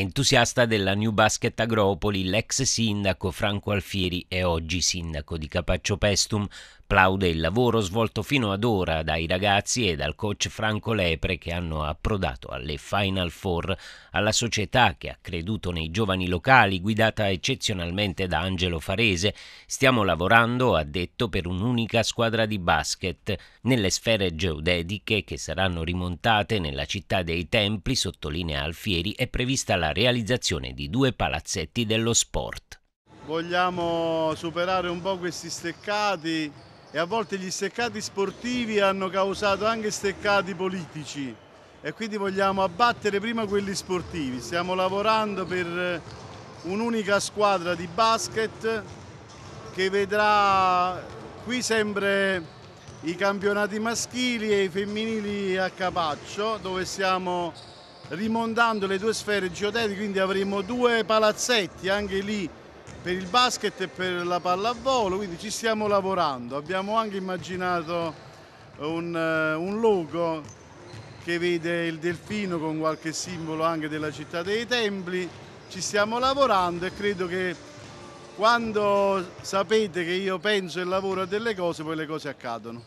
entusiasta della New Basket Agropoli, l'ex sindaco Franco Alfieri e oggi sindaco di Capaccio Pestum plaude il lavoro svolto fino ad ora dai ragazzi e dal coach Franco Lepre che hanno approdato alle Final Four, alla società che ha creduto nei giovani locali guidata eccezionalmente da Angelo Farese. Stiamo lavorando, ha detto, per un'unica squadra di basket nelle sfere geodetiche che saranno rimontate nella città dei templi, sottolinea Alfieri, è prevista la alla realizzazione di due palazzetti dello sport. Vogliamo superare un po' questi steccati e a volte gli steccati sportivi hanno causato anche steccati politici e quindi vogliamo abbattere prima quelli sportivi. Stiamo lavorando per un'unica squadra di basket che vedrà qui sempre i campionati maschili e i femminili a Capaccio dove stiamo rimondando le due sfere geodetiche, quindi avremo due palazzetti anche lì per il basket e per la pallavolo, quindi ci stiamo lavorando. Abbiamo anche immaginato un, eh, un logo che vede il delfino con qualche simbolo anche della città dei templi. Ci stiamo lavorando e credo che quando sapete che io penso e lavoro a delle cose, poi le cose accadono.